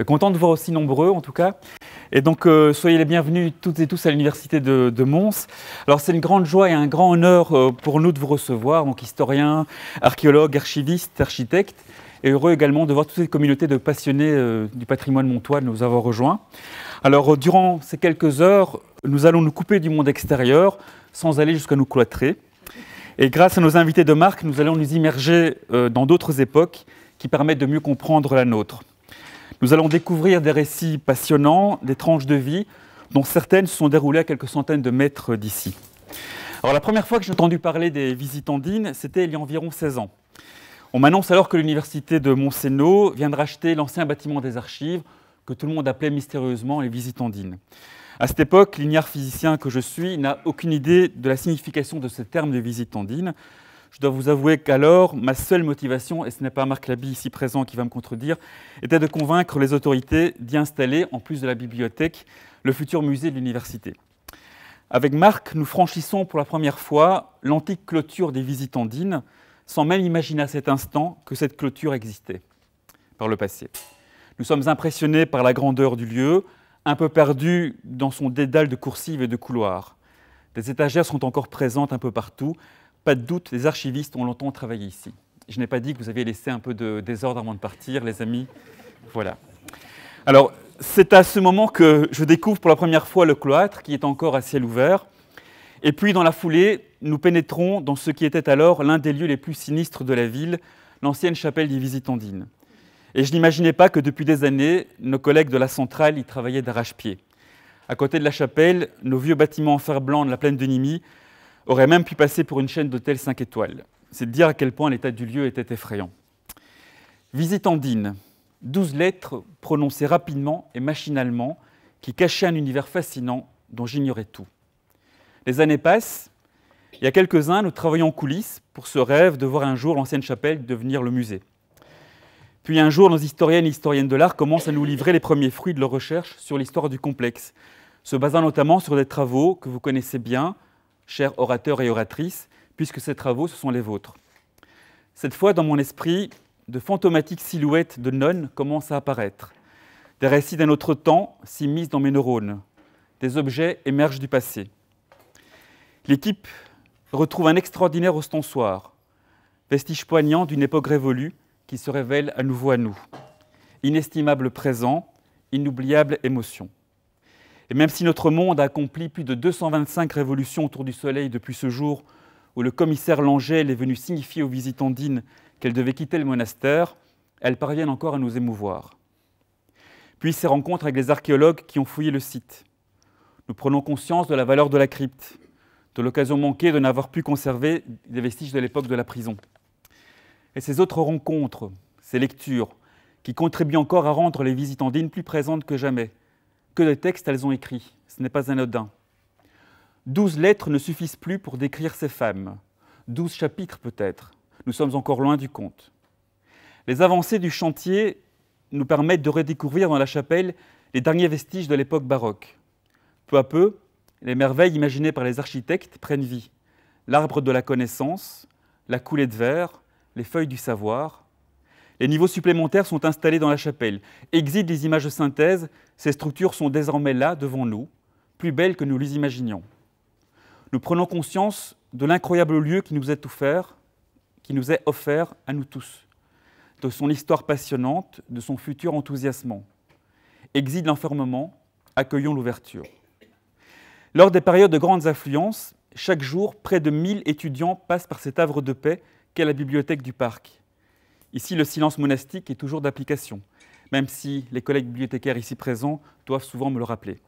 Euh, content de voir aussi nombreux, en tout cas. Et donc, euh, soyez les bienvenus toutes et tous à l'Université de, Mons. Alors, c'est une grande joie et un grand honneur euh, pour nous de vous recevoir, donc historiens, archéologues, archivistes, architectes, Et heureux également de voir toutes ces communautés de passionnés du patrimoine montois nous avoir rejoints. Alors, durant ces quelques heures, nous allons nous couper du monde extérieur sans aller jusqu'à nous cloîtrer. Et grâce à nos invités de marque, nous allons nous immerger dans d'autres époques qui permettent de mieux comprendre la nôtre. Nous allons découvrir des récits passionnants, des tranches de vie, dont certaines se sont déroulées à quelques centaines de mètres d'ici. Alors la première fois que j'ai entendu parler des visitandines, c'était il y a environ 16 ans. On m'annonce alors que l'université de Monsenot vient de racheter l'ancien bâtiment des archives, que tout le monde appelait mystérieusement les visitandines. À cette époque, l'ignare physicien que je suis n'a aucune idée de la signification de ce terme de visitandine, je dois vous avouer qu'alors, ma seule motivation, et ce n'est pas Marc Labi ici présent qui va me contredire, était de convaincre les autorités d'y installer, en plus de la bibliothèque, le futur musée de l'université. Avec Marc, nous franchissons pour la première fois l'antique clôture des visitandines, sans même imaginer à cet instant que cette clôture existait par le passé. Nous sommes impressionnés par la grandeur du lieu, un peu perdu dans son dédale de coursives et de couloirs. Des étagères sont encore présentes un peu partout, pas de doute, les archivistes ont longtemps travaillé ici. Je n'ai pas dit que vous aviez laissé un peu de désordre avant de partir, les amis. Voilà. Alors, c'est à ce moment que je découvre pour la première fois le cloître, qui est encore à ciel ouvert. Et puis, dans la foulée, nous pénétrons dans ce qui était alors l'un des lieux les plus sinistres de la ville, l'ancienne chapelle des Visitandines. Et je n'imaginais pas que depuis des années, nos collègues de la centrale y travaillaient d'arrache-pied. À côté de la chapelle, nos vieux bâtiments en fer blanc de la plaine de Nimi aurait même pu passer pour une chaîne d'hôtels 5 étoiles. C'est dire à quel point l'état du lieu était effrayant. Visite andine, douze lettres prononcées rapidement et machinalement qui cachaient un univers fascinant dont j'ignorais tout. Les années passent. Il y a quelques-uns, nous travaillons en coulisses pour ce rêve de voir un jour l'ancienne chapelle devenir le musée. Puis un jour, nos historiennes et historiennes de l'art commencent à nous livrer les premiers fruits de leurs recherches sur l'histoire du complexe, se basant notamment sur des travaux que vous connaissez bien, chers orateurs et oratrices, puisque ces travaux, ce sont les vôtres. Cette fois, dans mon esprit, de fantomatiques silhouettes de nonnes commencent à apparaître. Des récits d'un autre temps s'immiscent dans mes neurones. Des objets émergent du passé. L'équipe retrouve un extraordinaire ostensoir, vestige poignant d'une époque révolue qui se révèle à nouveau à nous. Inestimable présent, inoubliable émotion. Et même si notre monde a accompli plus de 225 révolutions autour du Soleil depuis ce jour où le commissaire Langel est venu signifier aux visitandines qu'elles devaient quitter le monastère, elles parviennent encore à nous émouvoir. Puis ces rencontres avec les archéologues qui ont fouillé le site. Nous prenons conscience de la valeur de la crypte, de l'occasion manquée de n'avoir pu conserver des vestiges de l'époque de la prison. Et ces autres rencontres, ces lectures, qui contribuent encore à rendre les visitandines plus présentes que jamais, que de textes elles ont écrits. Ce n'est pas anodin. Douze lettres ne suffisent plus pour décrire ces femmes. Douze chapitres peut-être. Nous sommes encore loin du compte. Les avancées du chantier nous permettent de redécouvrir dans la chapelle les derniers vestiges de l'époque baroque. Peu à peu, les merveilles imaginées par les architectes prennent vie. L'arbre de la connaissance, la coulée de verre, les feuilles du savoir, les niveaux supplémentaires sont installés dans la chapelle. Exit les images de synthèse, ces structures sont désormais là, devant nous, plus belles que nous les imaginions. Nous prenons conscience de l'incroyable lieu qui nous est offert, qui nous est offert à nous tous, de son histoire passionnante, de son futur enthousiasmant. Exit l'enfermement, accueillons l'ouverture. Lors des périodes de grandes affluences, chaque jour, près de 1000 étudiants passent par cet havre de paix qu'est la bibliothèque du parc. Ici, le silence monastique est toujours d'application, même si les collègues bibliothécaires ici présents doivent souvent me le rappeler.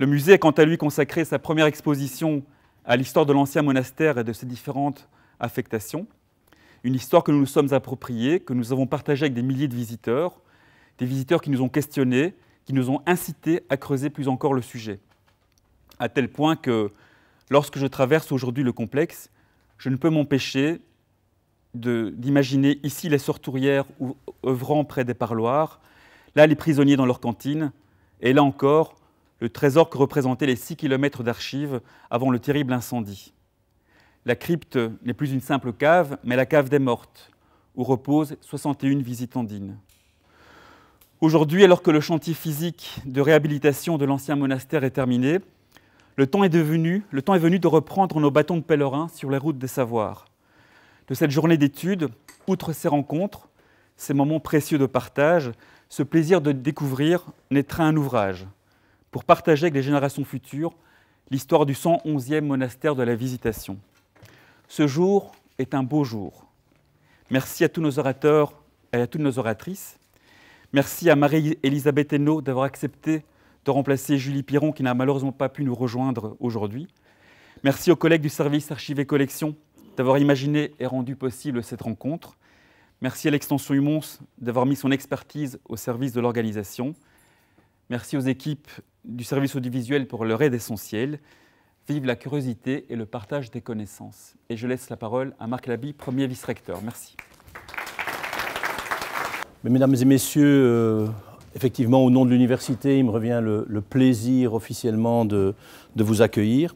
Le musée a quant à lui consacré sa première exposition à l'histoire de l'ancien monastère et de ses différentes affectations, une histoire que nous nous sommes appropriée, que nous avons partagée avec des milliers de visiteurs, des visiteurs qui nous ont questionnés, qui nous ont incités à creuser plus encore le sujet. À tel point que, lorsque je traverse aujourd'hui le complexe, je ne peux m'empêcher d'imaginer ici les sorturières œuvrant près des parloirs, là les prisonniers dans leur cantine, et là encore le trésor que représentaient les 6 kilomètres d'archives avant le terrible incendie. La crypte n'est plus une simple cave, mais la cave des mortes, où reposent 61 visitandines. Aujourd'hui, alors que le chantier physique de réhabilitation de l'ancien monastère est terminé, le temps est, le temps est venu de reprendre nos bâtons de pèlerins sur les routes des savoirs de cette journée d'études, outre ces rencontres, ces moments précieux de partage, ce plaisir de découvrir naîtra un ouvrage pour partager avec les générations futures l'histoire du 111e monastère de la Visitation. Ce jour est un beau jour. Merci à tous nos orateurs et à toutes nos oratrices. Merci à Marie-Elisabeth Hénaud d'avoir accepté de remplacer Julie Piron qui n'a malheureusement pas pu nous rejoindre aujourd'hui. Merci aux collègues du service Archives et Collections d'avoir imaginé et rendu possible cette rencontre. Merci à l'extension Humons d'avoir mis son expertise au service de l'organisation. Merci aux équipes du service audiovisuel pour leur aide essentielle. Vive la curiosité et le partage des connaissances. Et je laisse la parole à Marc Labi, premier vice-recteur. Merci. Mesdames et messieurs, euh, effectivement, au nom de l'université, il me revient le, plaisir officiellement de, vous accueillir.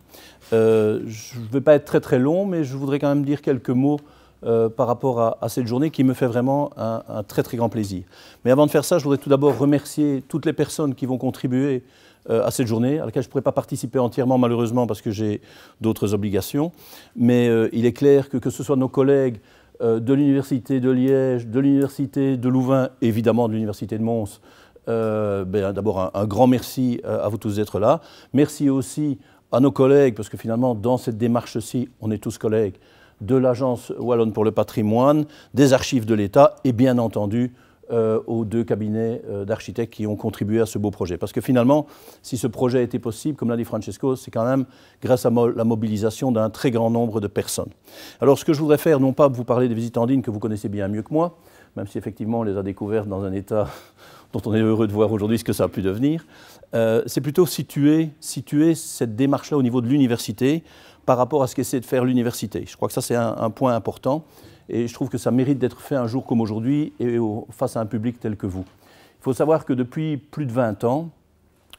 Euh, je ne vais pas être très très long, mais je voudrais quand même dire quelques mots euh, par rapport à, cette journée qui me fait vraiment un, très très grand plaisir. Mais avant de faire ça, je voudrais tout d'abord remercier toutes les personnes qui vont contribuer euh, à cette journée, à laquelle je ne pourrais pas participer entièrement malheureusement parce que j'ai d'autres obligations. Mais il est clair que que ce soit nos collègues de l'université de Liège, de l'université de Louvain, évidemment de l'université de Mons, euh, ben, D'abord, un, grand merci euh, à vous tous d'être là. Merci aussi à nos collègues, parce que finalement, dans cette démarche-ci, on est tous collègues, de l'Agence Wallonne pour le patrimoine, des archives de l'État et bien entendu euh, aux deux cabinets d'architectes qui ont contribué à ce beau projet. Parce que finalement, si ce projet a été possible, comme l'a dit Francesco, c'est quand même grâce à la mobilisation d'un très grand nombre de personnes. Alors ce que je voudrais faire, non pas vous parler des visites andines que vous connaissez bien mieux que moi, même si effectivement on les a découvertes dans un état dont on est heureux de voir aujourd'hui ce que ça a pu devenir, euh, c'est plutôt situer, situer cette démarche-là au niveau de l'université par rapport à ce qu'essaie de faire l'université. Je crois que ça, c'est un, point important et je trouve que ça mérite d'être fait un jour comme aujourd'hui et face à un public tel que vous. Il faut savoir que depuis plus de 20 ans,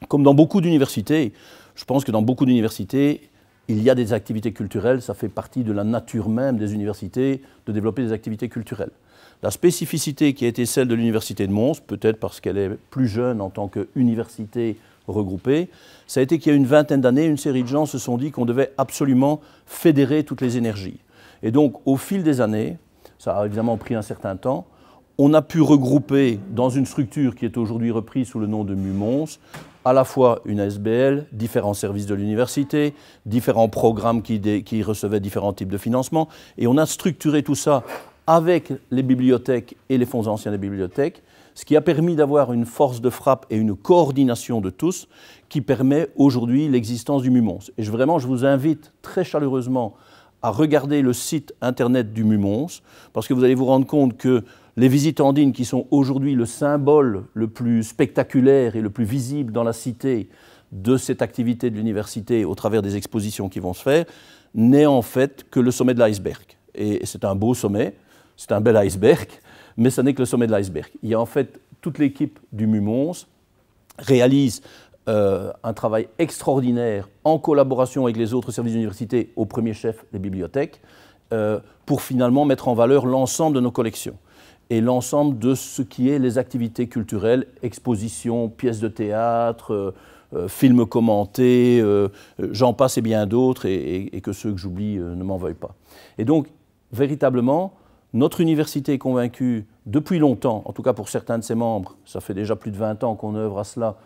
comme dans beaucoup d'universités, je pense que dans beaucoup d'universités, il y a des activités culturelles, ça fait partie de la nature même des universités de développer des activités culturelles. La spécificité qui a été celle de l'Université de Mons, peut-être parce qu'elle est plus jeune en tant qu'université regroupée, ça a été qu'il y a une vingtaine d'années, une série de gens se sont dit qu'on devait absolument fédérer toutes les énergies. Et donc, au fil des années, ça a évidemment pris un certain temps, on a pu regrouper dans une structure qui est aujourd'hui reprise sous le nom de MUMONS à la fois une SBL, différents services de l'université, différents programmes qui, qui recevaient différents types de financement, et on a structuré tout ça avec les bibliothèques et les fonds anciens des bibliothèques, ce qui a permis d'avoir une force de frappe et une coordination de tous qui permet aujourd'hui l'existence du MUMONS. Et je, vraiment, je vous invite très chaleureusement à regarder le site internet du MUMONS, parce que vous allez vous rendre compte que les visites andines, qui sont aujourd'hui le symbole le plus spectaculaire et le plus visible dans la cité de cette activité de l'université au travers des expositions qui vont se faire, n'est en fait que le sommet de l'iceberg. Et c'est un beau sommet, c'est un bel iceberg, mais ça n'est que le sommet de l'iceberg. Il y a en fait toute l'équipe du MUMONS réalise euh, un travail extraordinaire en collaboration avec les autres services d'université, au premier chef les bibliothèques, euh, pour finalement mettre en valeur l'ensemble de nos collections et l'ensemble de ce qui est les activités culturelles, expositions, pièces de théâtre, euh, films commentés, j'en passe et bien d'autres, et, que ceux que j'oublie ne m'en veuillent pas. Et donc, véritablement, notre université est convaincue depuis longtemps, en tout cas pour certains de ses membres, ça fait déjà plus de 20 ans qu'on œuvre à cela,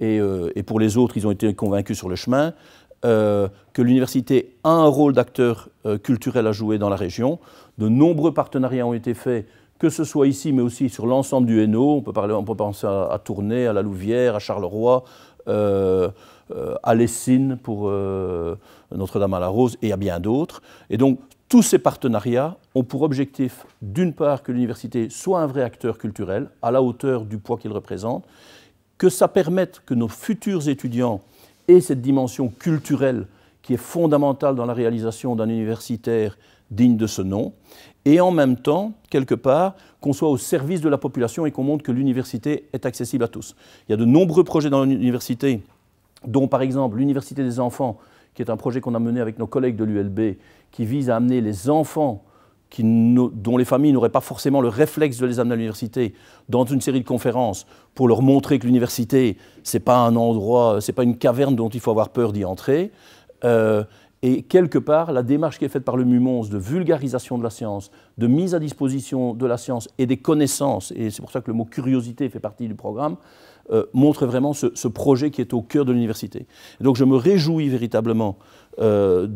euh, et, pour les autres, ils ont été convaincus sur le chemin, euh, que l'université a un rôle d'acteur euh, culturel à jouer dans la région. De nombreux partenariats ont été faits, que ce soit ici, mais aussi sur l'ensemble du Hainaut. On peut, parler, penser à, à Tournai, à la Louvière, à Charleroi, à Lessines pour Notre-Dame-à-la-Rose et à bien d'autres. Et donc, tous ces partenariats ont pour objectif, d'une part, que l'université soit un vrai acteur culturel, à la hauteur du poids qu'il représente, que ça permette que nos futurs étudiants aient cette dimension culturelle qui est fondamentale dans la réalisation d'un universitaire digne de ce nom, et en même temps, quelque part, qu'on soit au service de la population et qu'on montre que l'université est accessible à tous. Il y a de nombreux projets dans l'université, dont par exemple l'Université des enfants, qui est un projet qu'on a mené avec nos collègues de l'ULB qui vise à amener les enfants dont les familles n'auraient pas forcément le réflexe de les amener à l'université, dans une série de conférences, pour leur montrer que l'université, c'est pas un endroit, c'est pas une caverne dont il faut avoir peur d'y entrer. Euh, et quelque part, la démarche qui est faite par le MUMONS de vulgarisation de la science, de mise à disposition de la science et des connaissances, et c'est pour ça que le mot curiosité fait partie du programme, euh, montre vraiment ce, ce, projet qui est au cœur de l'université. Donc je me réjouis véritablement euh,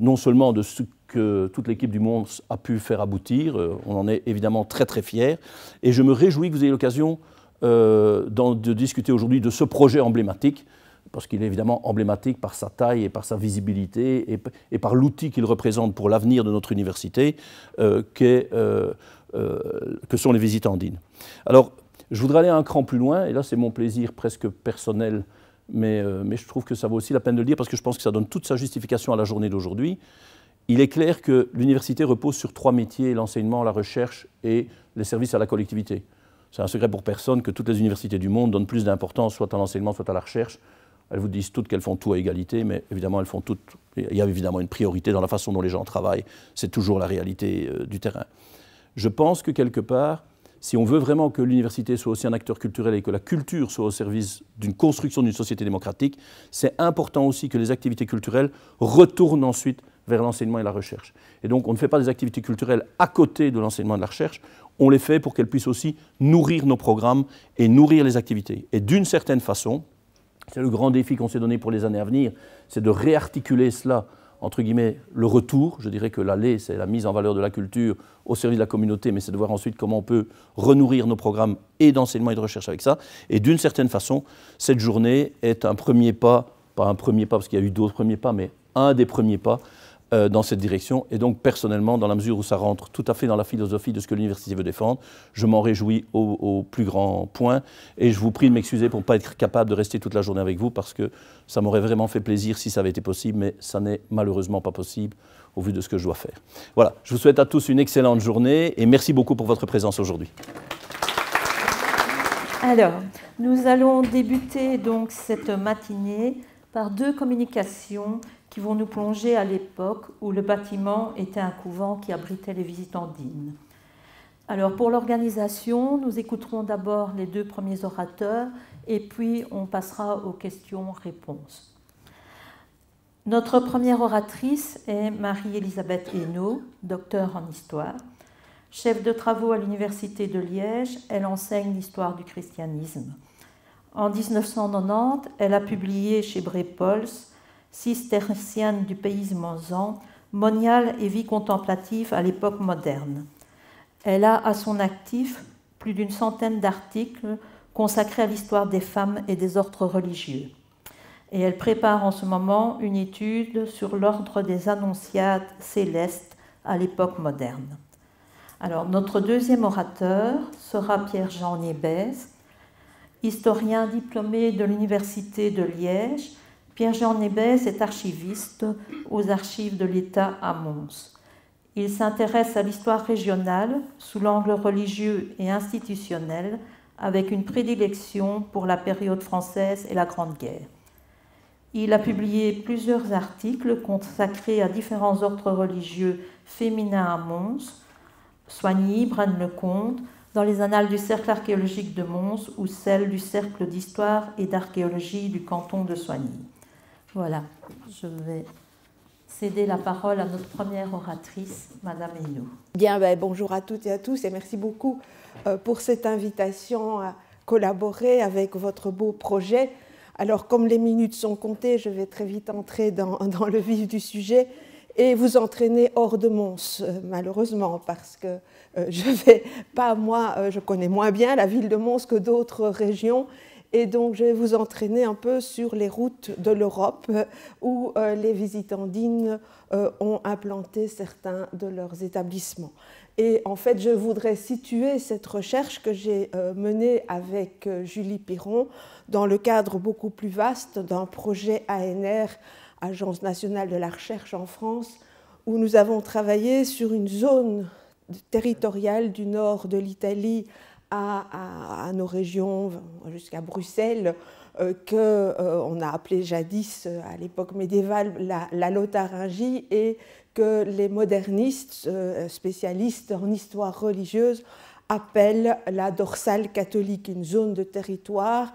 non seulement de ce que toute l'équipe du monde a pu faire aboutir, euh, on en est évidemment très très fier, et je me réjouis que vous ayez l'occasion euh, de discuter aujourd'hui de ce projet emblématique, parce qu'il est évidemment emblématique par sa taille et par sa visibilité et, par l'outil qu'il représente pour l'avenir de notre université, que sont les visites andines. Alors, je voudrais aller un cran plus loin, et là c'est mon plaisir presque personnel euh, mais, je trouve que ça vaut aussi la peine de le dire parce que je pense que ça donne toute sa justification à la journée d'aujourd'hui. Il est clair que l'université repose sur trois métiers, l'enseignement, la recherche et les services à la collectivité. C'est un secret pour personne que toutes les universités du monde donnent plus d'importance soit à l'enseignement, soit à la recherche. Elles vous disent toutes qu'elles font tout à égalité, mais évidemment, elles font toutes. Il y a évidemment une priorité dans la façon dont les gens travaillent. C'est toujours la réalité euh, du terrain. Je pense que quelque part, si on veut vraiment que l'université soit aussi un acteur culturel et que la culture soit au service d'une construction d'une société démocratique, c'est important aussi que les activités culturelles retournent ensuite vers l'enseignement et la recherche. Et donc on ne fait pas des activités culturelles à côté de l'enseignement et de la recherche, on les fait pour qu'elles puissent aussi nourrir nos programmes et nourrir les activités. Et d'une certaine façon, c'est le grand défi qu'on s'est donné pour les années à venir, c'est de réarticuler cela entre guillemets, le retour. Je dirais que l'aller, c'est la mise en valeur de la culture au service de la communauté, mais c'est de voir ensuite comment on peut renourrir nos programmes et d'enseignement et de recherche avec ça. Et d'une certaine façon, cette journée est un premier pas, pas un premier pas parce qu'il y a eu d'autres premiers pas, mais un des premiers pas euh, dans cette direction. Et donc, personnellement, dans la mesure où ça rentre tout à fait dans la philosophie de ce que l'université veut défendre, je m'en réjouis au, au, plus grand point. Et je vous prie de m'excuser pour ne pas être capable de rester toute la journée avec vous, parce que ça m'aurait vraiment fait plaisir si ça avait été possible, mais ça n'est malheureusement pas possible au vu de ce que je dois faire. Voilà, je vous souhaite à tous une excellente journée et merci beaucoup pour votre présence aujourd'hui. Alors, nous allons débuter donc cette matinée par deux communications qui vont nous plonger à l'époque où le bâtiment était un couvent qui abritait les visitandines. Alors pour l'organisation, nous écouterons d'abord les deux premiers orateurs et puis on passera aux questions-réponses. Notre première oratrice est Marie-Elisabeth Hainaut, docteur en histoire. Chef de travaux à l'Université de Liège, elle enseigne l'histoire du christianisme. En 1990, elle a publié chez Brépols cistercienne du pays Manzan moniale et vie contemplative à l'époque moderne. Elle a à son actif plus d'une centaine d'articles consacrés à l'histoire des femmes et des ordres religieux. Et elle prépare en ce moment une étude sur l'ordre des annonciades célestes à l'époque moderne. Alors, notre deuxième orateur sera Pierre-Jean Niebès, historien diplômé de l'Université de Liège Pierre-Jean Nébès est archiviste aux archives de l'État à Mons. Il s'intéresse à l'histoire régionale sous l'angle religieux et institutionnel, avec une prédilection pour la période française et la Grande Guerre. Il a publié plusieurs articles consacrés à différents ordres religieux féminins à Mons, Soigny, Braine-le-Comte, dans les annales du Cercle archéologique de Mons ou celles du Cercle d'histoire et d'archéologie du canton de Soigny. Voilà, je vais céder la parole à notre première oratrice, Madame Hénou. Bien, ben, bonjour à toutes et à tous et merci beaucoup euh, pour cette invitation à collaborer avec votre beau projet. Alors, comme les minutes sont comptées, je vais très vite entrer dans, le vif du sujet et vous entraîner hors de Mons, euh, malheureusement, parce que euh, je vais pas, moi, je connais moins bien la ville de Mons que d'autres régions et donc, je vais vous entraîner un peu sur les routes de l'Europe euh, où euh, les visitandines euh, ont implanté certains de leurs établissements. Et en fait, je voudrais situer cette recherche que j'ai euh, menée avec Julie Piron dans le cadre beaucoup plus vaste d'un projet ANR, Agence nationale de la recherche en France, où nous avons travaillé sur une zone territoriale du nord de l'Italie à, nos régions, jusqu'à Bruxelles, euh, qu'on euh, a appelé jadis, euh, à l'époque médiévale, la, la lotharingie, et que les modernistes, spécialistes en histoire religieuse, appellent la dorsale catholique, une zone de territoire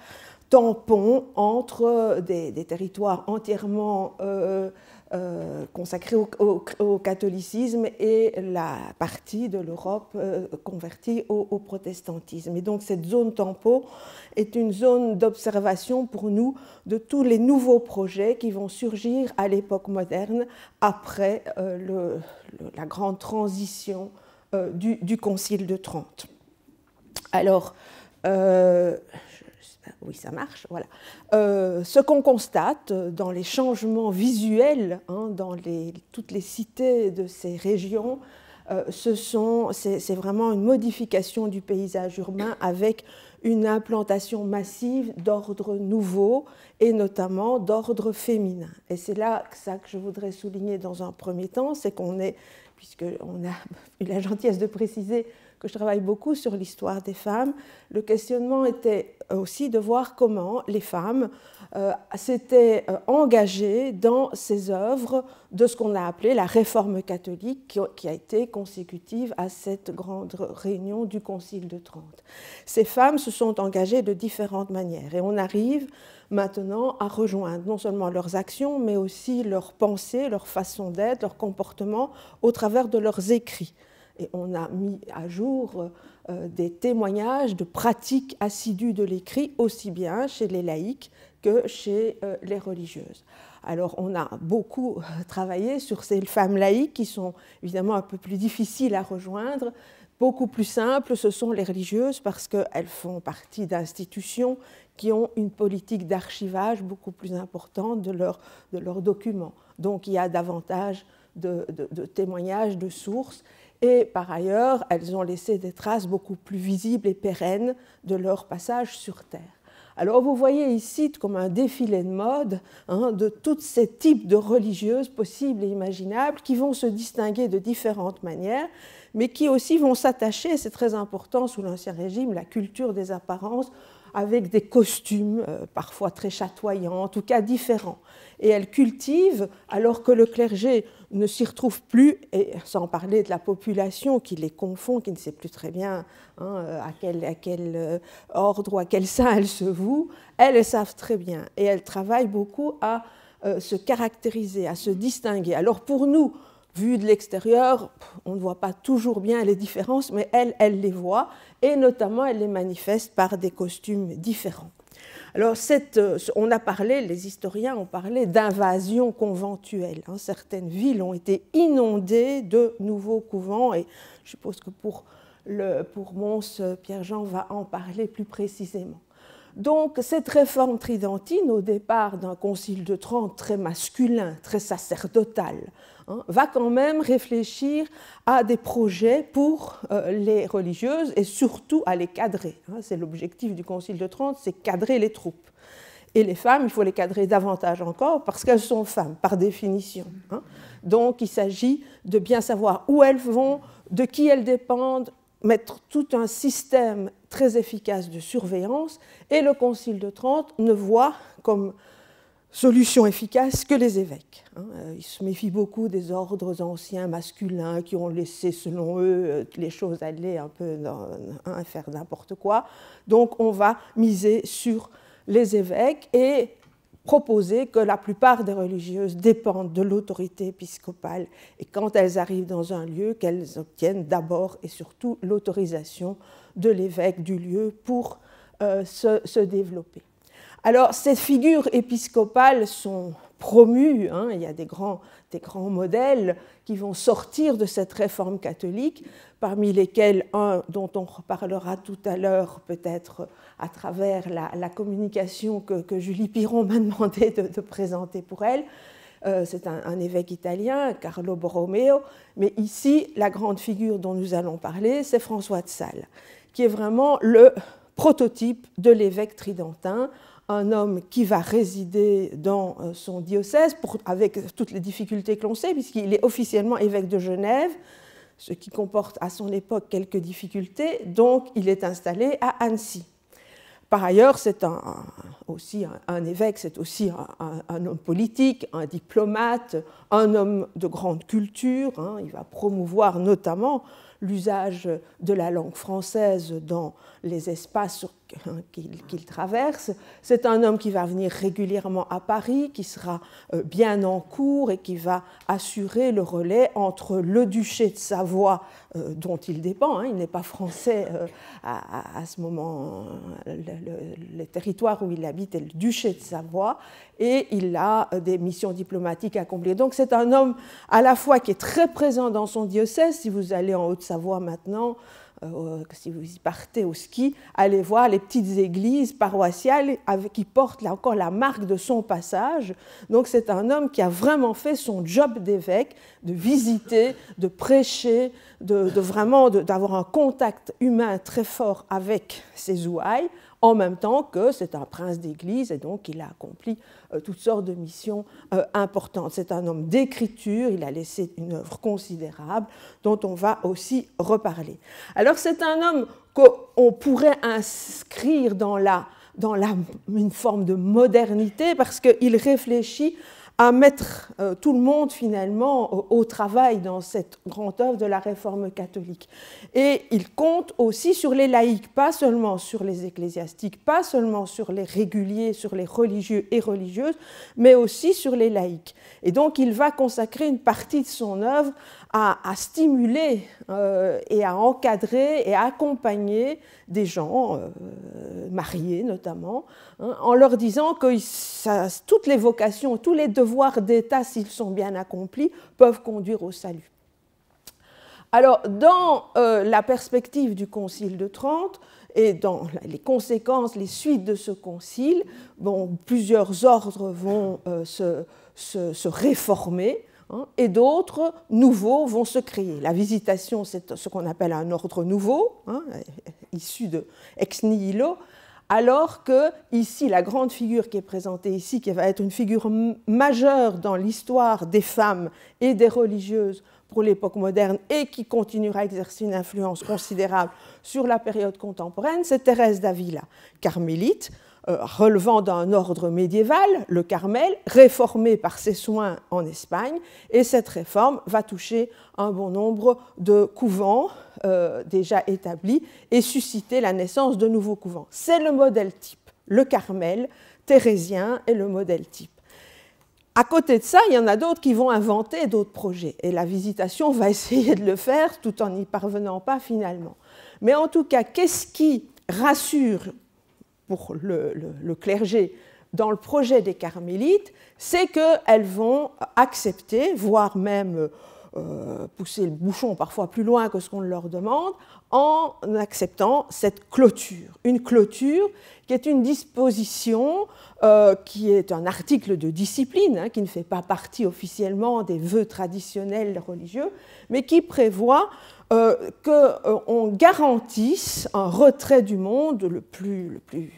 tampon entre des, des territoires entièrement euh, consacrée au, catholicisme et la partie de l'Europe euh, convertie au, protestantisme. Et donc cette zone tempo est une zone d'observation pour nous de tous les nouveaux projets qui vont surgir à l'époque moderne après euh, la grande transition du, du, Concile de Trente. Alors, oui, ça marche, voilà. Euh, ce qu'on constate euh, dans les changements visuels, hein, dans toutes les cités de ces régions, euh, c'est vraiment une modification du paysage urbain avec une implantation massive d'ordre nouveau et notamment d'ordre féminin. Et c'est là que ça que je voudrais souligner dans un premier temps, c'est qu'on est, puisqu'on a eu la gentillesse de préciser que je travaille beaucoup sur l'histoire des femmes, le questionnement était aussi de voir comment les femmes euh, s'étaient euh, engagées dans ces œuvres de ce qu'on a appelé la réforme catholique qui a été consécutive à cette grande réunion du Concile de Trente. Ces femmes se sont engagées de différentes manières et on arrive maintenant à rejoindre non seulement leurs actions, mais aussi leurs pensées, leur façon d'être, leur comportement au travers de leurs écrits. Et on a mis à jour euh, des témoignages de pratiques assidues de l'écrit, aussi bien chez les laïcs que chez euh, les religieuses. Alors on a beaucoup euh, travaillé sur ces femmes laïques qui sont évidemment un peu plus difficiles à rejoindre. Beaucoup plus simples, ce sont les religieuses parce qu'elles font partie d'institutions qui ont une politique d'archivage beaucoup plus importante de, de leurs documents. Donc il y a davantage de, de témoignages, de sources. Et par ailleurs, elles ont laissé des traces beaucoup plus visibles et pérennes de leur passage sur Terre. Alors vous voyez ici comme un défilé de mode hein, de tous ces types de religieuses possibles et imaginables qui vont se distinguer de différentes manières, mais qui aussi vont s'attacher, c'est très important sous l'Ancien Régime, la culture des apparences avec des costumes euh, parfois très chatoyants, en tout cas différents. Et elles cultivent, alors que le clergé ne s'y retrouvent plus, et sans parler de la population qui les confond, qui ne sait plus très bien hein, à, quel, euh, ordre ou à quel sein elles se vouent, elles savent très bien et elles travaillent beaucoup à euh, se caractériser, à se distinguer. Alors pour nous, vu de l'extérieur, on ne voit pas toujours bien les différences, mais elles, elles les voient et notamment elles les manifestent par des costumes différents. Alors, euh, on a parlé, les historiens ont parlé d'invasion conventuelle. Hein, certaines villes ont été inondées de nouveaux couvents, et je suppose que pour, pour Mons, euh, Pierre-Jean va en parler plus précisément. Donc, cette réforme tridentine, au départ d'un concile de Trente très masculin, très sacerdotal, Hein, va quand même réfléchir à des projets pour euh, les religieuses et surtout à les cadrer. Hein. c'est l'objectif du Concile de Trente, c'est cadrer les troupes. Et les femmes, il faut les cadrer davantage encore parce qu'elles sont femmes, par définition. Hein. Donc il s'agit de bien savoir où elles vont, de qui elles dépendent, mettre tout un système très efficace de surveillance. Et le Concile de Trente ne voit comme solution efficace que les évêques. Hein. Euh, ils se méfient beaucoup des ordres anciens masculins qui ont laissé, selon eux, euh, les choses aller un peu dans, un hein, faire n'importe quoi. Donc on va miser sur les évêques et proposer que la plupart des religieuses dépendent de l'autorité épiscopale et quand elles arrivent dans un lieu, qu'elles obtiennent d'abord et surtout l'autorisation de l'évêque du lieu pour euh, se développer. Alors, ces figures épiscopales sont promues, hein. il y a des grands, des modèles qui vont sortir de cette réforme catholique, parmi lesquels un dont on reparlera tout à l'heure, peut-être à travers la, communication que, Julie Piron m'a demandé de, présenter pour elle. Euh, c'est un, un, évêque italien, Carlo Borromeo, mais ici, la grande figure dont nous allons parler, c'est François de Sales, qui est vraiment le prototype de l'évêque tridentin un homme qui va résider dans euh, son diocèse, avec toutes les difficultés que l'on sait, puisqu'il est officiellement évêque de Genève, ce qui comporte à son époque quelques difficultés, donc il est installé à Annecy. Par ailleurs, c'est un, aussi un, évêque, c'est aussi un, homme politique, un diplomate, un homme de grande culture. Hein. il va promouvoir notamment l'usage de la langue française dans les espaces qu'il traverse. C'est un homme qui va venir régulièrement à Paris, qui sera euh, bien en cours et qui va assurer le relais entre le duché de Savoie, euh, dont il dépend, hein, il n'est pas français euh, à, ce moment, le, territoire où il habite est le duché de Savoie, et il a des missions diplomatiques à combler. Donc c'est un homme à la fois qui est très présent dans son diocèse, si vous allez en Haute-Savoie maintenant, euh, si vous y partez au ski, allez voir les petites églises paroissiales qui portent là encore la marque de son passage. Donc c'est un homme qui a vraiment fait son job d'évêque, de visiter, de prêcher, vraiment d'avoir un contact humain très fort avec ses ouailles en même temps que c'est un prince d'Église et donc il a accompli euh, toutes sortes de missions euh, importantes. C'est un homme d'écriture, il a laissé une œuvre considérable dont on va aussi reparler. Alors c'est un homme qu'on pourrait inscrire dans, la, dans la, une forme de modernité parce qu'il réfléchit à mettre euh, tout le monde finalement au, travail dans cette grande œuvre de la réforme catholique. Et il compte aussi sur les laïcs, pas seulement sur les ecclésiastiques, pas seulement sur les réguliers, sur les religieux et religieuses, mais aussi sur les laïcs. Et donc il va consacrer une partie de son œuvre à, stimuler euh, et à encadrer et à accompagner des gens, euh, mariés notamment, hein, en leur disant que toutes les vocations, tous les devoirs d'État, s'ils sont bien accomplis, peuvent conduire au salut. Alors, dans euh, la perspective du Concile de Trente, et dans les conséquences, les suites de ce concile, bon, plusieurs ordres vont se, réformer. Hein, et d'autres nouveaux vont se créer. La visitation, c'est ce qu'on appelle un ordre nouveau, hein, issu de ex nihilo, alors que ici, la grande figure qui est présentée ici, qui va être une figure majeure dans l'histoire des femmes et des religieuses pour l'époque moderne et qui continuera à exercer une influence considérable sur la période contemporaine, c'est Thérèse d'Avila, carmélite, euh, relevant d'un ordre médiéval, le Carmel, réformé par ses soins en Espagne. Et cette réforme va toucher un bon nombre de couvents euh, déjà établis et susciter la naissance de nouveaux couvents. C'est le modèle type. Le Carmel thérésien est le modèle type. À côté de ça, il y en a d'autres qui vont inventer d'autres projets. Et la visitation va essayer de le faire tout en n'y parvenant pas finalement. Mais en tout cas, qu'est-ce qui rassure pour le, clergé dans le projet des carmélites, c'est qu'elles vont accepter, voire même euh, pousser le bouchon parfois plus loin que ce qu'on leur demande, en acceptant cette clôture. Une clôture qui est une disposition, euh, qui est un article de discipline, hein, qui ne fait pas partie officiellement des vœux traditionnels religieux, mais qui prévoit euh, qu'on euh, garantisse un retrait du monde le plus, le plus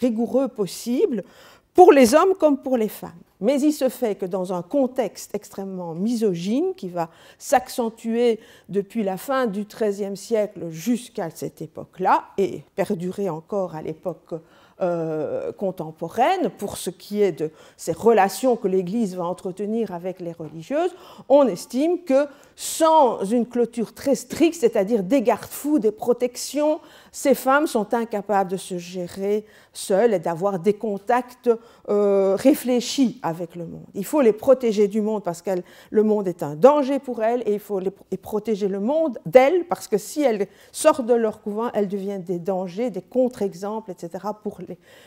rigoureux possible pour les hommes comme pour les femmes. Mais il se fait que dans un contexte extrêmement misogyne qui va s'accentuer depuis la fin du XIIIe siècle jusqu'à cette époque-là et perdurer encore à l'époque euh, contemporaine pour ce qui est de ces relations que l'Église va entretenir avec les religieuses, on estime que sans une clôture très stricte, c'est-à-dire des garde-fous, des protections, ces femmes sont incapables de se gérer seules et d'avoir des contacts euh, réfléchis avec le monde. Il faut les protéger du monde parce que le monde est un danger pour elles et il faut les, protéger le monde d'elles parce que si elles sortent de leur couvent, elles deviennent des dangers, des contre-exemples, etc. pour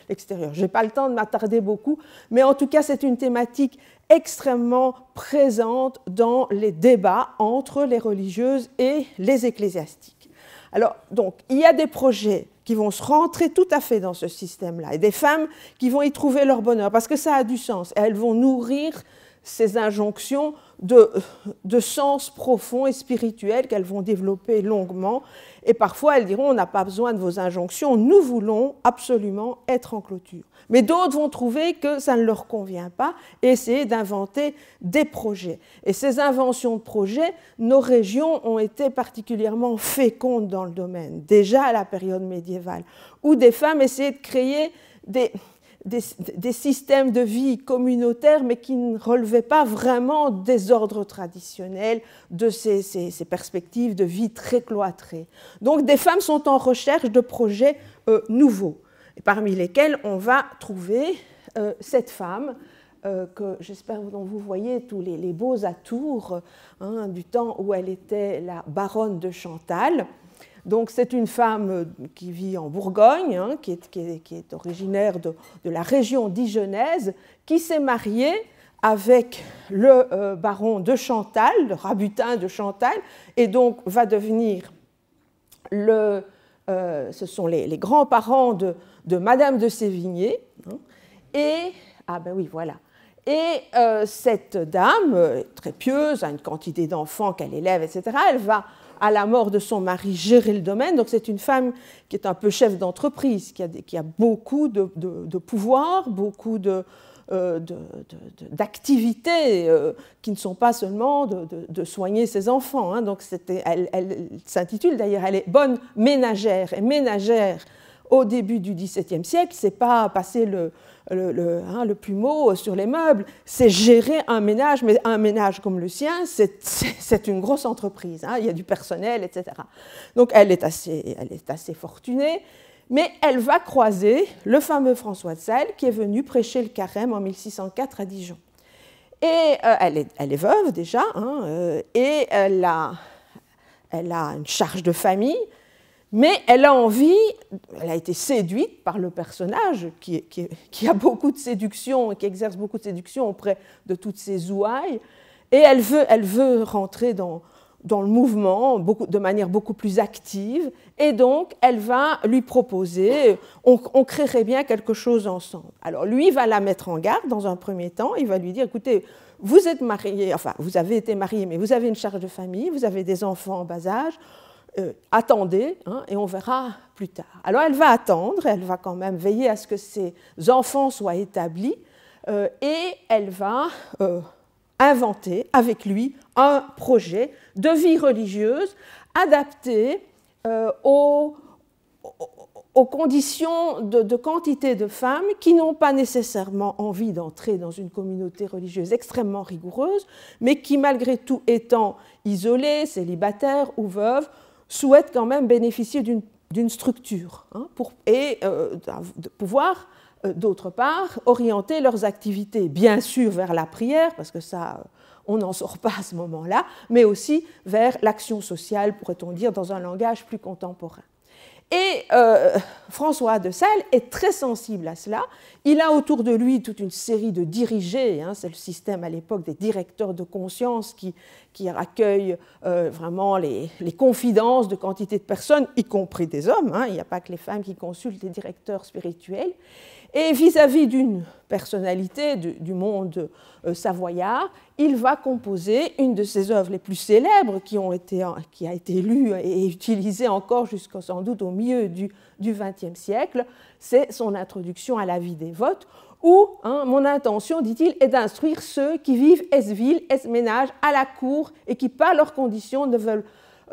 l'extérieur. Je n'ai pas le temps de m'attarder beaucoup, mais en tout cas, c'est une thématique extrêmement présente dans les débats entre les religieuses et les ecclésiastiques. Alors, donc, il y a des projets qui vont se rentrer tout à fait dans ce système-là, et des femmes qui vont y trouver leur bonheur, parce que ça a du sens, et elles vont nourrir ces injonctions de, de sens profond et spirituel qu'elles vont développer longuement, et parfois elles diront, on n'a pas besoin de vos injonctions, nous voulons absolument être en clôture. Mais d'autres vont trouver que ça ne leur convient pas et essayer d'inventer des projets. Et ces inventions de projets, nos régions ont été particulièrement fécondes dans le domaine, déjà à la période médiévale, où des femmes essayaient de créer des, systèmes de vie communautaires, mais qui ne relevaient pas vraiment des ordres traditionnels, de ces, perspectives de vie très cloîtrées. Donc des femmes sont en recherche de projets euh, nouveaux parmi lesquelles on va trouver euh, cette femme euh, que j'espère dont vous voyez tous les, beaux atours hein, du temps où elle était la baronne de Chantal. Donc c'est une femme euh, qui vit en Bourgogne, hein, qui, est, originaire de, la région dijonnaise, qui s'est mariée avec le baron de Chantal, le rabutin de Chantal, et donc va devenir le euh, ce sont les, grands-parents de, Madame de Sévigné. Hein. et, ah ben oui, voilà. Et euh, cette dame, très pieuse, a une quantité d'enfants qu'elle élève, etc., elle va, à la mort de son mari, gérer le domaine. Donc c'est une femme qui est un peu chef d'entreprise, qui a, beaucoup de pouvoir, beaucoup de, euh, d'activités euh, qui ne sont pas seulement de, soigner ses enfants. Hein. Donc elle, s'intitule d'ailleurs, elle est bonne ménagère. Et ménagère, au début du XVIIe siècle, c'est pas passer le, le, hein, plumeau sur les meubles, c'est gérer un ménage, mais un ménage comme le sien, c'est une grosse entreprise. Hein. il y a du personnel, etc. Donc elle est assez, elle est assez fortunée mais elle va croiser le fameux François de Sales qui est venu prêcher le carême en 1604 à Dijon. Et euh, elle, est, veuve déjà, hein, euh, et elle a, une charge de famille, mais elle a envie, elle a été séduite par le personnage qui, a beaucoup de séduction, qui exerce beaucoup de séduction auprès de toutes ses ouailles, et elle veut, elle veut rentrer dans, dans le mouvement beaucoup, de manière beaucoup plus active. Et donc, elle va lui proposer, on, créerait bien quelque chose ensemble. Alors, lui va la mettre en garde dans un premier temps. Il va lui dire, écoutez, vous êtes marié, enfin, vous avez été marié, mais vous avez une charge de famille, vous avez des enfants en bas âge. Euh, attendez, hein, et on verra plus tard. Alors, elle va attendre, elle va quand même veiller à ce que ses enfants soient établis, euh, et elle va... Euh, inventer avec lui un projet de vie religieuse adaptée euh, aux, conditions de, quantité de femmes qui n'ont pas nécessairement envie d'entrer dans une communauté religieuse extrêmement rigoureuse, mais qui, malgré tout, étant isolées, célibataires ou veuves, souhaitent quand même bénéficier d'une structure hein, et euh, de pouvoir euh, d'autre part, orienter leurs activités, bien sûr, vers la prière, parce que ça, on n'en sort pas à ce moment-là, mais aussi vers l'action sociale, pourrait-on dire, dans un langage plus contemporain. Et euh, François de Sales est très sensible à cela. Il a autour de lui toute une série de dirigés. Hein. c'est le système à l'époque des directeurs de conscience qui, qui accueillent euh, vraiment les, confidences de quantité de personnes, y compris des hommes. Hein. il n'y a pas que les femmes qui consultent les directeurs spirituels. Et vis-à-vis d'une personnalité du, monde euh, savoyard, il va composer une de ses œuvres les plus célèbres qui, a été lue et utilisée encore jusqu'au sans doute au milieu du XXe siècle, c'est son introduction à la vie des votes, où hein, mon intention, dit-il, est d'instruire ceux qui vivent es ville, es ménage, à la cour et qui, par leurs conditions, ne veulent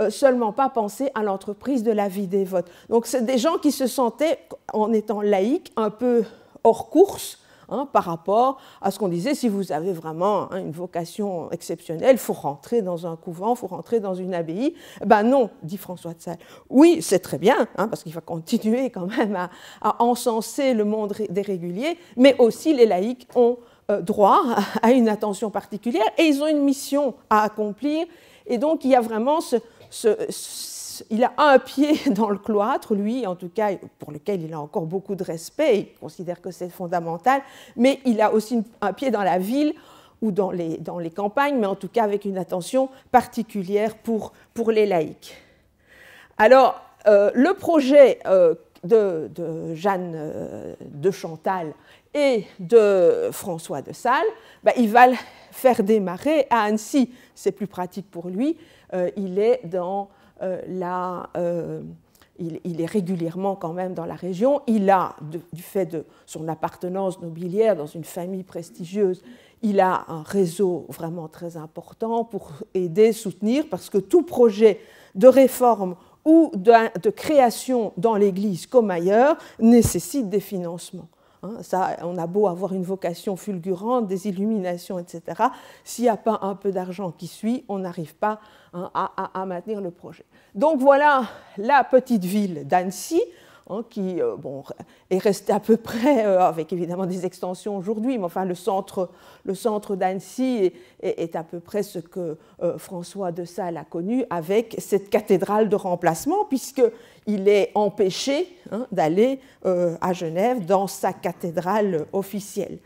euh, seulement pas penser à l'entreprise de la vie des votes. Donc c'est des gens qui se sentaient, en étant laïcs, un peu hors course hein, par rapport à ce qu'on disait, si vous avez vraiment hein, une vocation exceptionnelle, il faut rentrer dans un couvent, il faut rentrer dans une abbaye. Ben non, dit François de Sales. Oui, c'est très bien, hein, parce qu'il va continuer quand même à, encenser le monde des réguliers, mais aussi les laïcs ont euh, droit à une attention particulière et ils ont une mission à accomplir. Et donc, il y a vraiment ce, il a un pied dans le cloître, lui en tout cas, pour lequel il a encore beaucoup de respect, il considère que c'est fondamental, mais il a aussi un pied dans la ville ou dans les, dans les campagnes, mais en tout cas avec une attention particulière pour, pour les laïcs. Alors, euh, le projet euh, de, de, Jeanne euh, de Chantal et de François de Sales, ben, il va le faire démarrer à Annecy. C'est plus pratique pour lui, euh, il est euh, euh, Il, est régulièrement quand même dans la région. Il a, du fait de son appartenance nobiliaire dans une famille prestigieuse, il a un réseau vraiment très important pour aider, soutenir, parce que tout projet de réforme ou de création dans l'Église comme ailleurs nécessite des financements. Hein, on a beau avoir une vocation fulgurante, des illuminations, etc. S'il n'y a pas un peu d'argent qui suit, on n'arrive pas hein, à, maintenir le projet. Donc voilà la petite ville d'Annecy. Hein, qui euh, bon, est resté à peu près, euh, avec évidemment des extensions aujourd'hui, mais enfin le centre, le centre d'Annecy est, à peu près ce que euh, François de Sales a connu avec cette cathédrale de remplacement, puisqu'il est empêché hein, d'aller à Genève dans sa cathédrale officielle.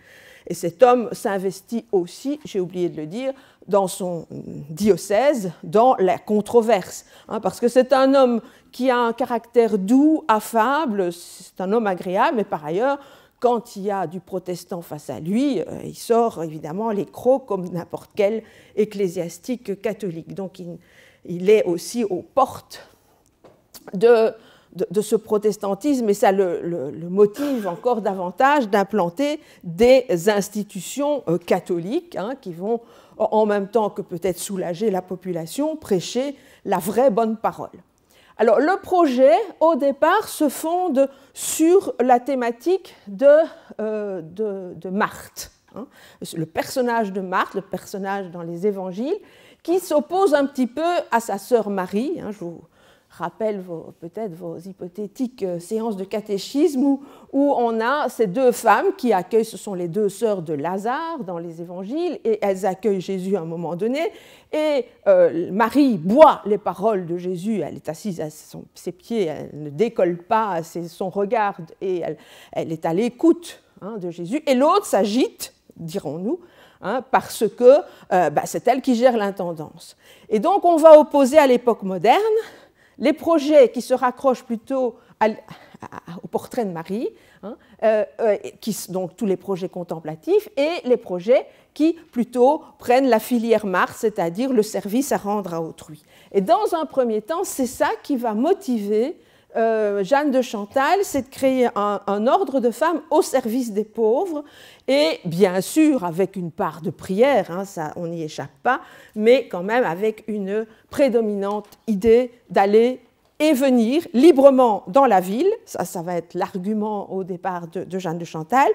Et cet homme s'investit aussi, j'ai oublié de le dire, dans son diocèse, dans la controverse, hein, parce que c'est un homme qui a un caractère doux, affable, c'est un homme agréable, mais par ailleurs, quand il y a du protestant face à lui, euh, il sort évidemment les crocs comme n'importe quel ecclésiastique catholique. Donc il est aussi aux portes de de, ce protestantisme, et ça le, motive encore davantage d'implanter des institutions euh, catholiques hein, qui vont, en même temps que peut-être soulager la population, prêcher la vraie bonne parole. Alors le projet, au départ, se fonde sur la thématique de, euh, de, Marthe, hein. le personnage de Marthe, le personnage dans les évangiles, qui s'oppose un petit peu à sa sœur Marie. Hein, je vous rappelle peut-être vos hypothétiques euh, séances de catéchisme où, où, on a ces deux femmes qui accueillent, ce sont les deux sœurs de Lazare dans les évangiles, et elles accueillent Jésus à un moment donné, et euh, Marie boit les paroles de Jésus, elle est assise à ses pieds, elle ne décolle pas, son regard, et elle, est à l'écoute hein, de Jésus, et l'autre s'agite, dirons-nous, hein, parce que euh, bah, c'est elle qui gère l'intendance. Et donc on va opposer à l'époque moderne les projets qui se raccrochent plutôt au portrait de Marie, hein, euh, euh, donc tous les projets contemplatifs, et les projets qui plutôt prennent la filière Mars, c'est-à-dire le service à rendre à autrui. Et dans un premier temps, c'est ça qui va motiver euh, Jeanne de Chantal, c'est de créer un, ordre de femmes au service des pauvres, et bien sûr avec une part de prière, hein, ça on n'y échappe pas, mais quand même avec une prédominante idée d'aller et venir librement dans la ville, ça, ça va être l'argument au départ de Jeanne de Chantal,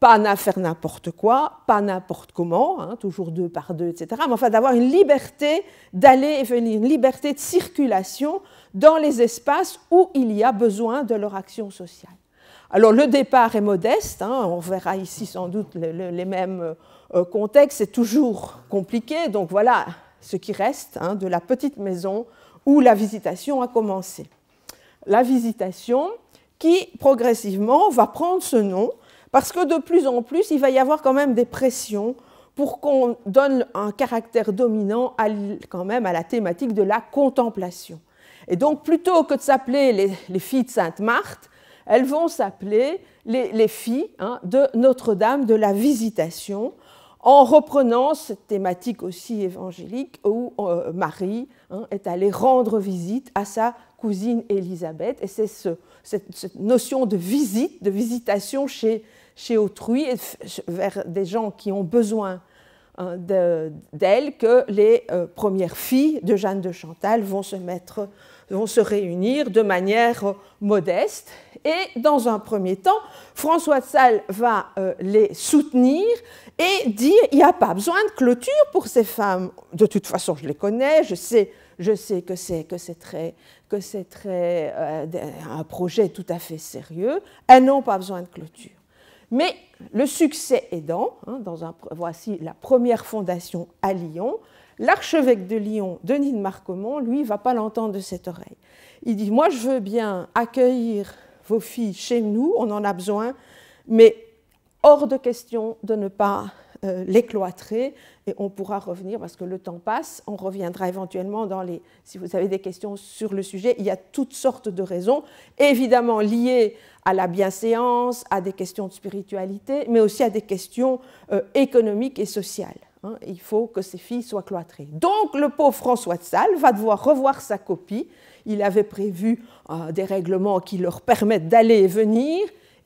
pas à faire n'importe quoi, pas n'importe comment, hein, toujours deux par deux, etc. Mais enfin, d'avoir une liberté d'aller et venir, une liberté de circulation dans les espaces où il y a besoin de leur action sociale. Alors, le départ est modeste, hein, on verra ici sans doute les mêmes euh, contextes, c'est toujours compliqué, donc voilà ce qui reste hein, de la petite maison où la visitation a commencé. La visitation qui, progressivement, va prendre ce nom parce que de plus en plus, il va y avoir quand même des pressions pour qu'on donne un caractère dominant à, quand même à la thématique de la contemplation. Et donc, plutôt que de s'appeler les, filles de Sainte-Marthe, elles vont s'appeler les, filles hein, de Notre-Dame de la Visitation, en reprenant cette thématique aussi évangélique où euh, Marie hein, est allée rendre visite à sa cousine Élisabeth. Et c'est ce, cette, cette, notion de visite, de visitation chez chez autrui vers des gens qui ont besoin hein, d'elle que les euh, premières filles de Jeanne de Chantal vont se, mettre, vont se réunir de manière euh, modeste. Et dans un premier temps, François de Sales va euh, les soutenir et dire il n'y a pas besoin de clôture pour ces femmes. De toute façon, je les connais, je sais je sais que c'est que c'est très que c'est très un projet tout à fait sérieux. Elles n'ont pas besoin de clôture. Mais le succès aidant, hein, voici la première fondation à Lyon, l'archevêque de Lyon, Denis de Marcomont, lui, va pas l'entendre de cette oreille. Il dit, moi, je veux bien accueillir vos filles chez nous, on en a besoin, mais hors de question de ne pas euh, les cloîtrer, et on pourra revenir parce que le temps passe. On reviendra éventuellement dans les. Si vous avez des questions sur le sujet, il y a toutes sortes de raisons, évidemment liées à la bienséance, à des questions de spiritualité, mais aussi à des questions euh, économiques et sociales. Hein. Il faut que ces filles soient cloîtrées. Donc le pauvre François de Sales va devoir revoir sa copie. Il avait prévu euh, des règlements qui leur permettent d'aller et venir.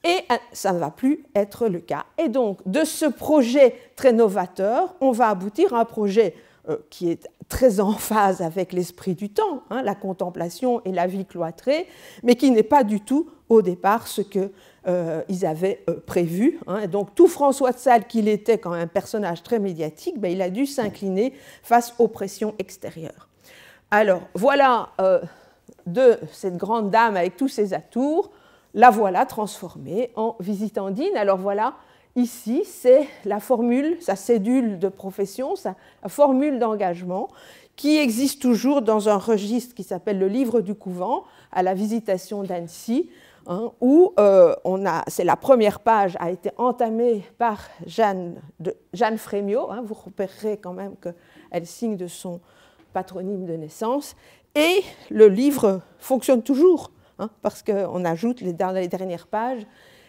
Et euh, ça ne va plus être le cas. Et donc, de ce projet très novateur, on va aboutir à un projet euh, qui est très en phase avec l'esprit du temps, hein, la contemplation et la vie cloîtrée, mais qui n'est pas du tout au départ ce qu'ils euh, avaient prévu. Hein. Donc tout François de Sales qu'il était quand un personnage très médiatique, ben, il a dû s'incliner face aux pressions extérieures. Alors voilà de cette grande dame avec tous ses atours la voilà transformée en visitandine. Alors voilà, ici, c'est la formule, sa cédule de profession, sa formule d'engagement, qui existe toujours dans un registre qui s'appelle le livre du couvent à la visitation d'Annecy, hein, où euh, c'est la première page a été entamée par Jeanne, de, Jeanne hein. vous repérerez quand même qu'elle signe de son patronyme de naissance. Et le livre fonctionne toujours Hein, parce qu'on ajoute les, dans les dernières pages,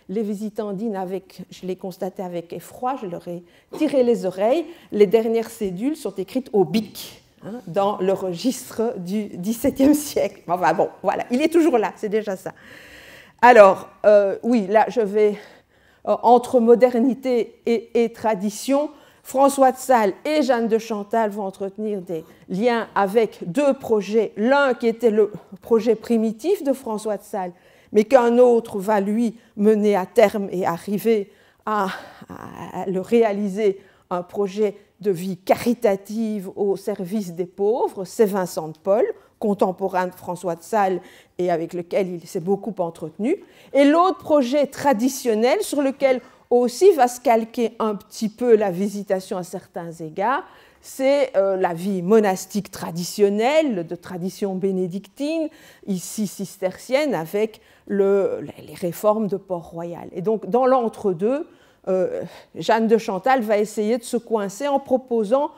les visitants dînent avec, je l'ai constaté avec effroi, je leur ai tiré les oreilles, les dernières cédules sont écrites au bic hein, dans le registre du XVIIe siècle. Enfin bon, voilà, il est toujours là, c'est déjà ça. Alors, euh, oui, là, je vais, euh, entre modernité et tradition, François de Sales et Jeanne de Chantal vont entretenir des liens avec deux projets. L'un qui était le projet primitif de François de Sales, mais qu'un autre va lui mener à terme et arriver à, le réaliser, un projet de vie caritative au service des pauvres, c'est Vincent de Paul, contemporain de François de Sales et avec lequel il s'est beaucoup entretenu. Et l'autre projet traditionnel sur lequel aussi va se calquer un petit peu la visitation à certains égards. C'est euh, la vie monastique traditionnelle, de tradition bénédictine, ici cistercienne, avec le, les réformes de Port-Royal. Et donc, dans l'entre-deux, euh, Jeanne de Chantal va essayer de se coincer en proposant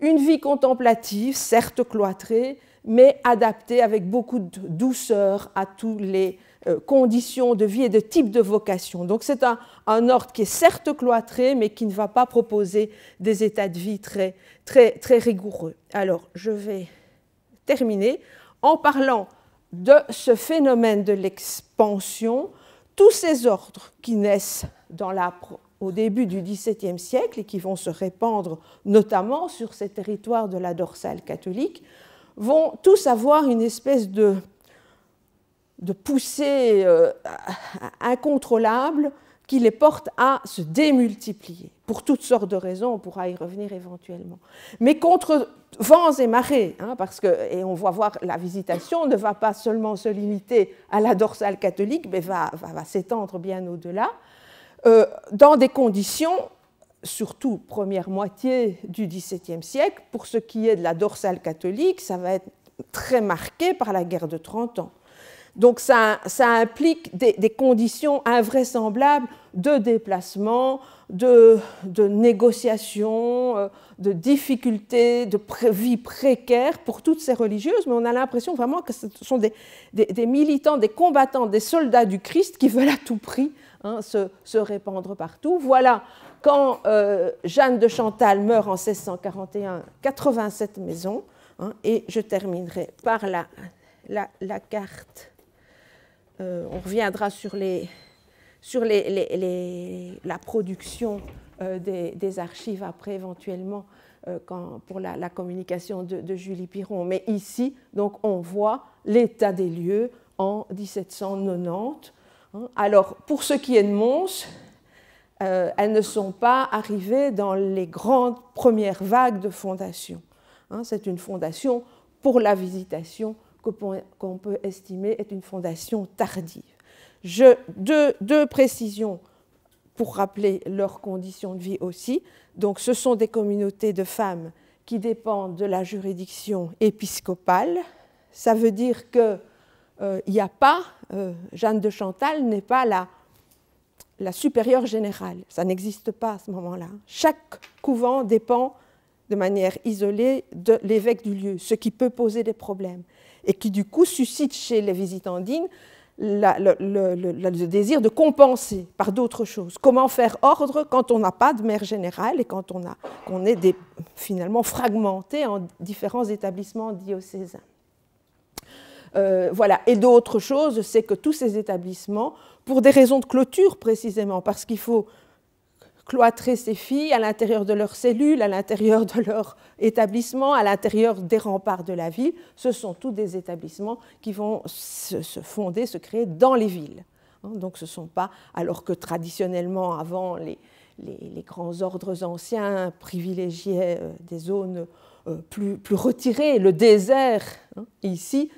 une vie contemplative, certes cloîtrée, mais adaptée avec beaucoup de douceur à tous les euh, conditions de vie et de type de vocation. Donc c'est un, ordre qui est certes cloîtré, mais qui ne va pas proposer des états de vie très, très, rigoureux. Alors je vais terminer en parlant de ce phénomène de l'expansion. Tous ces ordres qui naissent dans la, au début du XVIIe siècle et qui vont se répandre notamment sur ces territoires de la dorsale catholique, vont tous avoir une espèce de de poussées euh, incontrôlables qui les portent à se démultiplier, pour toutes sortes de raisons, on pourra y revenir éventuellement. Mais contre vents et marées, hein, parce que, et on va voir, la visitation ne va pas seulement se limiter à la dorsale catholique, mais va, s'étendre bien au-delà, euh, dans des conditions, surtout première moitié du XVIIe siècle, pour ce qui est de la dorsale catholique, ça va être très marqué par la guerre de 30 ans donc ça, implique des, conditions invraisemblables de déplacement, de, négociation, euh, de difficultés, de vie précaire pour toutes ces religieuses, mais on a l'impression vraiment que ce sont des, militants, des combattants, des soldats du Christ qui veulent à tout prix hein, se, répandre partout. Voilà, quand euh, Jeanne de Chantal meurt en 1641, 87 maisons, hein, et je terminerai par la carte euh, on reviendra sur, la production euh, des, archives après éventuellement euh, pour la, communication de, Julie Piron. Mais ici, donc, on voit l'état des lieux en 1790. Hein. Alors, pour ce qui est de Mons, elles ne sont pas arrivées dans les grandes premières vagues de fondation. Hein. C'est une fondation pour la visitation qu'on peut estimer est une fondation tardive. Je, deux, précisions pour rappeler leurs conditions de vie aussi. Donc ce sont des communautés de femmes qui dépendent de la juridiction épiscopale. Ça veut dire que euh, il n'y a pas, euh, Jeanne de Chantal n'est pas la, supérieure générale. Ça n'existe pas à ce moment-là. Chaque couvent dépend de manière isolée de l'évêque du lieu, ce qui peut poser des problèmes et qui du coup suscite chez les visitandines le, désir de compenser par d'autres choses. Comment faire ordre quand on n'a pas de mère générale et quand on, est finalement fragmenté en différents établissements diocésains. Euh, voilà. Et d'autres choses, c'est que tous ces établissements, pour des raisons de clôture précisément, parce qu'il faut cloîtrer ses filles à l'intérieur de leurs cellules, à l'intérieur de leur établissement, à l'intérieur des remparts de la ville. Ce sont tous des établissements qui vont se, fonder, se créer dans les villes. Hein. Donc ce ne sont pas, alors que traditionnellement, avant, les, les, grands ordres anciens privilégiaient euh, des zones euh, plus, plus, retirées, le désert. Hein. ici,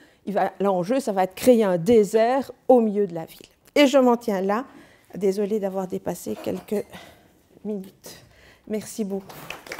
l'enjeu, ça va être créer un désert au milieu de la ville. Et je m'en tiens là. Désolée d'avoir dépassé quelques Merci beaucoup.